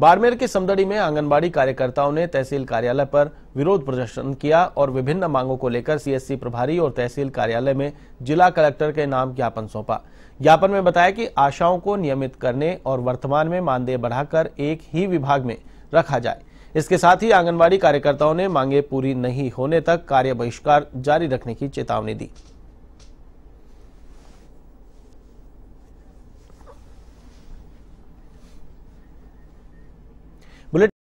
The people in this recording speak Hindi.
बाड़मेर के समदड़ी में आंगनबाड़ी कार्यकर्ताओं ने तहसील कार्यालय पर विरोध प्रदर्शन किया और विभिन्न मांगों को लेकर सीएससी प्रभारी और तहसील कार्यालय में जिला कलेक्टर के नाम ज्ञापन सौंपा ज्ञापन में बताया कि आशाओं को नियमित करने और वर्तमान में मानदेय बढ़ाकर एक ही विभाग में रखा जाए इसके साथ ही आंगनबाड़ी कार्यकर्ताओं ने मांगे पूरी नहीं होने तक कार्य बहिष्कार जारी रखने की चेतावनी दी